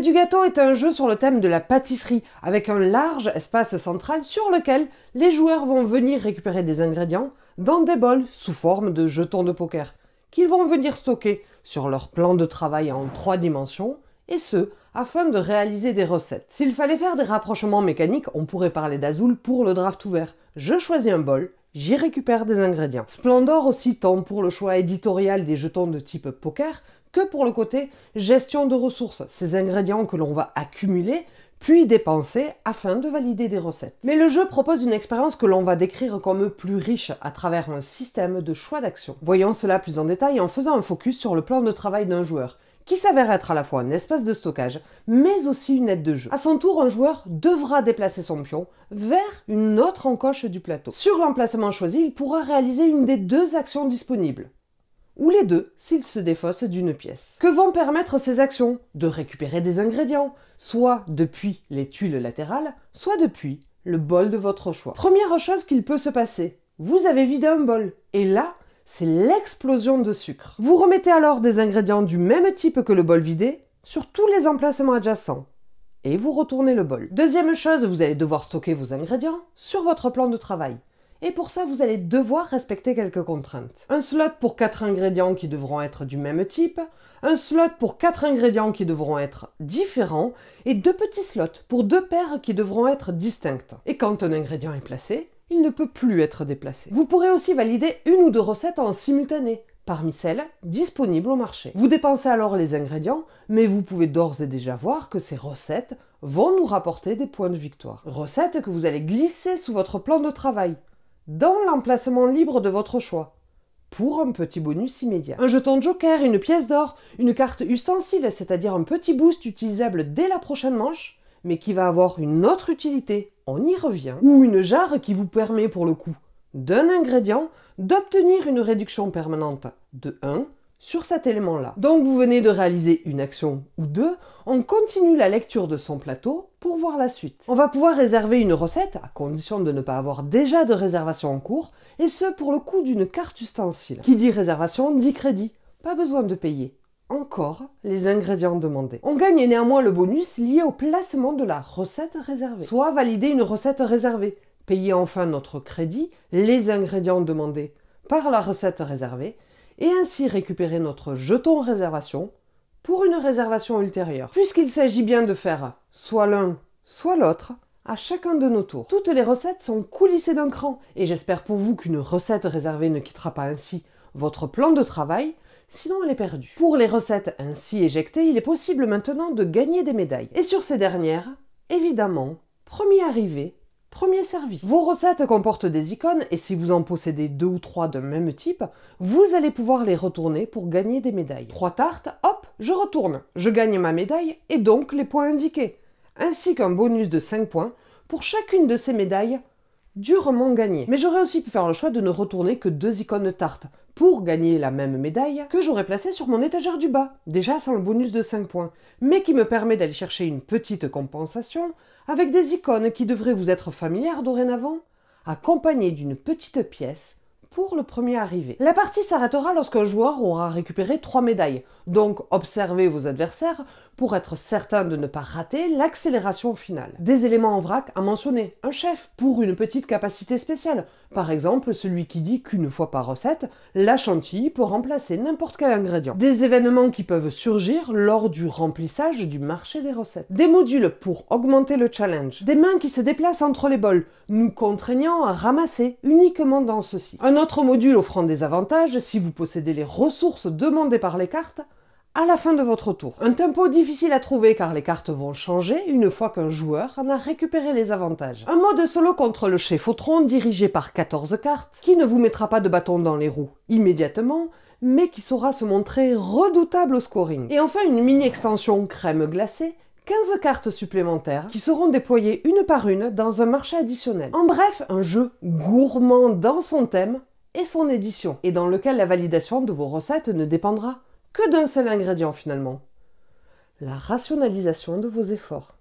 C'est du gâteau est un jeu sur le thème de la pâtisserie, avec un large espace central sur lequel les joueurs vont venir récupérer des ingrédients dans des bols sous forme de jetons de poker, qu'ils vont venir stocker sur leur plan de travail en trois dimensions, et ce, afin de réaliser des recettes. S'il fallait faire des rapprochements mécaniques, on pourrait parler d'Azul pour le draft ouvert. Je choisis un bol, j'y récupère des ingrédients. Splendor aussi tend pour le choix éditorial des jetons de type poker, pour le côté gestion de ressources, ces ingrédients que l'on va accumuler puis dépenser afin de valider des recettes. Mais le jeu propose une expérience que l'on va décrire comme plus riche à travers un système de choix d'action. Voyons cela plus en détail en faisant un focus sur le plan de travail d'un joueur qui s'avère être à la fois un espace de stockage, mais aussi une aide de jeu. À son tour, un joueur devra déplacer son pion vers une autre encoche du plateau. Sur l'emplacement choisi, il pourra réaliser une des deux actions disponibles ou les deux s'ils se défaussent d'une pièce. Que vont permettre ces actions De récupérer des ingrédients, soit depuis les tuiles latérales, soit depuis le bol de votre choix. Première chose qu'il peut se passer, vous avez vidé un bol, et là, c'est l'explosion de sucre. Vous remettez alors des ingrédients du même type que le bol vidé sur tous les emplacements adjacents, et vous retournez le bol. Deuxième chose, vous allez devoir stocker vos ingrédients sur votre plan de travail et pour ça vous allez devoir respecter quelques contraintes. Un slot pour 4 ingrédients qui devront être du même type, un slot pour 4 ingrédients qui devront être différents, et deux petits slots pour deux paires qui devront être distinctes. Et quand un ingrédient est placé, il ne peut plus être déplacé. Vous pourrez aussi valider une ou deux recettes en simultané, parmi celles disponibles au marché. Vous dépensez alors les ingrédients, mais vous pouvez d'ores et déjà voir que ces recettes vont nous rapporter des points de victoire. Recettes que vous allez glisser sous votre plan de travail dans l'emplacement libre de votre choix, pour un petit bonus immédiat. Un jeton joker, une pièce d'or, une carte ustensile, c'est-à-dire un petit boost utilisable dès la prochaine manche, mais qui va avoir une autre utilité, on y revient, ou une jarre qui vous permet pour le coup d'un ingrédient d'obtenir une réduction permanente de 1 sur cet élément-là. Donc vous venez de réaliser une action ou deux, on continue la lecture de son plateau pour voir la suite. On va pouvoir réserver une recette, à condition de ne pas avoir déjà de réservation en cours, et ce pour le coût d'une carte ustensile. Qui dit réservation dit crédit, pas besoin de payer encore les ingrédients demandés. On gagne néanmoins le bonus lié au placement de la recette réservée. Soit valider une recette réservée, payer enfin notre crédit, les ingrédients demandés par la recette réservée, et ainsi récupérer notre jeton réservation pour une réservation ultérieure. Puisqu'il s'agit bien de faire soit l'un, soit l'autre, à chacun de nos tours. Toutes les recettes sont coulissées d'un cran et j'espère pour vous qu'une recette réservée ne quittera pas ainsi votre plan de travail, sinon elle est perdue. Pour les recettes ainsi éjectées, il est possible maintenant de gagner des médailles. Et sur ces dernières, évidemment, premier arrivé premier service. Vos recettes comportent des icônes et si vous en possédez deux ou trois de même type, vous allez pouvoir les retourner pour gagner des médailles. Trois tartes, hop, je retourne. Je gagne ma médaille et donc les points indiqués, ainsi qu'un bonus de 5 points pour chacune de ces médailles durement gagné. Mais j'aurais aussi pu faire le choix de ne retourner que deux icônes tartes pour gagner la même médaille que j'aurais placée sur mon étagère du bas, déjà sans le bonus de 5 points, mais qui me permet d'aller chercher une petite compensation avec des icônes qui devraient vous être familières dorénavant, accompagnées d'une petite pièce le premier arrivé. La partie s'arrêtera lorsqu'un joueur aura récupéré trois médailles, donc observez vos adversaires pour être certain de ne pas rater l'accélération finale. Des éléments en vrac à mentionner, un chef pour une petite capacité spéciale, par exemple celui qui dit qu'une fois par recette, la chantilly peut remplacer n'importe quel ingrédient. Des événements qui peuvent surgir lors du remplissage du marché des recettes. Des modules pour augmenter le challenge. Des mains qui se déplacent entre les bols, nous contraignant à ramasser uniquement dans ceci. Un votre module offrant des avantages si vous possédez les ressources demandées par les cartes à la fin de votre tour. Un tempo difficile à trouver car les cartes vont changer une fois qu'un joueur en a récupéré les avantages. Un mode solo contre le chef au dirigé par 14 cartes qui ne vous mettra pas de bâton dans les roues immédiatement mais qui saura se montrer redoutable au scoring. Et enfin une mini extension crème glacée 15 cartes supplémentaires qui seront déployées une par une dans un marché additionnel. En bref, un jeu gourmand dans son thème et son édition, et dans lequel la validation de vos recettes ne dépendra que d'un seul ingrédient finalement, la rationalisation de vos efforts.